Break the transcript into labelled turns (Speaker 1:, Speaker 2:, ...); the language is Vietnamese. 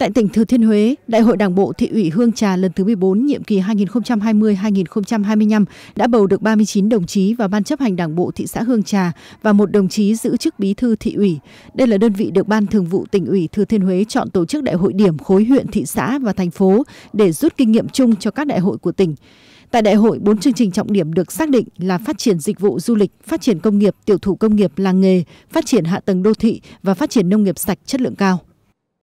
Speaker 1: Tại tỉnh Thừa Thiên Huế, Đại hội Đảng bộ thị ủy Hương Trà lần thứ 14 nhiệm kỳ 2020-2025 đã bầu được 39 đồng chí vào ban chấp hành Đảng bộ thị xã Hương Trà và một đồng chí giữ chức bí thư thị ủy. Đây là đơn vị được Ban Thường vụ tỉnh ủy Thừa Thiên Huế chọn tổ chức đại hội điểm khối huyện, thị xã và thành phố để rút kinh nghiệm chung cho các đại hội của tỉnh. Tại đại hội, bốn chương trình trọng điểm được xác định là phát triển dịch vụ du lịch, phát triển công nghiệp, tiểu thủ công nghiệp làng nghề, phát triển hạ tầng đô thị và phát triển nông nghiệp sạch chất lượng cao.